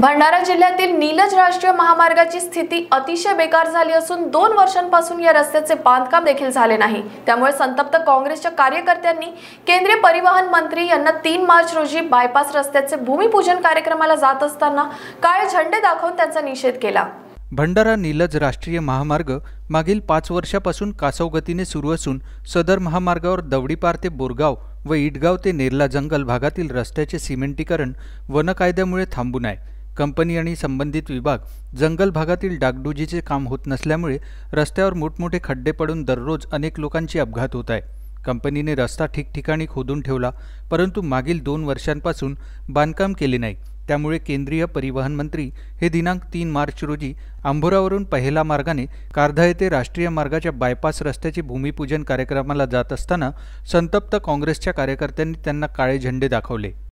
भंडारा जिल्ह्यातील नीलज राष्ट्रीय महामार्गाची स्थिती अतिशय बेकार झाली असून दोन वर्षांपासून या रस्त्याचे बांधकाम देखील झाले नाही त्यामुळे संतप्त काँग्रेसच्या कार्यकर्त्यांनी केंद्रीय परिवहन मंत्री यांना तीन मार्च रोजी बायपास रस्त्याचे भूमिपूजन कार्यक्रमाला जात असताना काळे झंडे दाखवून त्यांचा निषेध केला भंडारा नीलज राष्ट्रीय महामार्ग मागील पाच वर्षापासून कासवगतीने सुरू असून सदर महामार्गावर दवडीपार ते बोरगाव व इटगाव ते नेरला जंगल भागातील रस्त्याचे सिमेंटीकरण वनकायद्यामुळे थांबून आहे कंपनी आणि संबंधित विभाग जंगल भागातील डागडुजीचे काम होत नसल्यामुळे रस्त्यावर मोठमोठे खड्डे पडून दररोज अनेक लोकांची अपघात होत आहे कंपनीने रस्ता ठिकठिकाणी खोदून ठेवला परंतु मागील दोन वर्षांपासून बांधकाम केले नाही त्यामुळे केंद्रीय परिवहन मंत्री हे दिनांक तीन मार्च रोजी आंभोरावरून पहिला मार्गाने कारधा येथे राष्ट्रीय मार्गाच्या बायपास रस्त्याचे भूमिपूजन कार्यक्रमाला जात असताना संतप्त काँग्रेसच्या कार्यकर्त्यांनी त्यांना काळे झेंडे दाखवले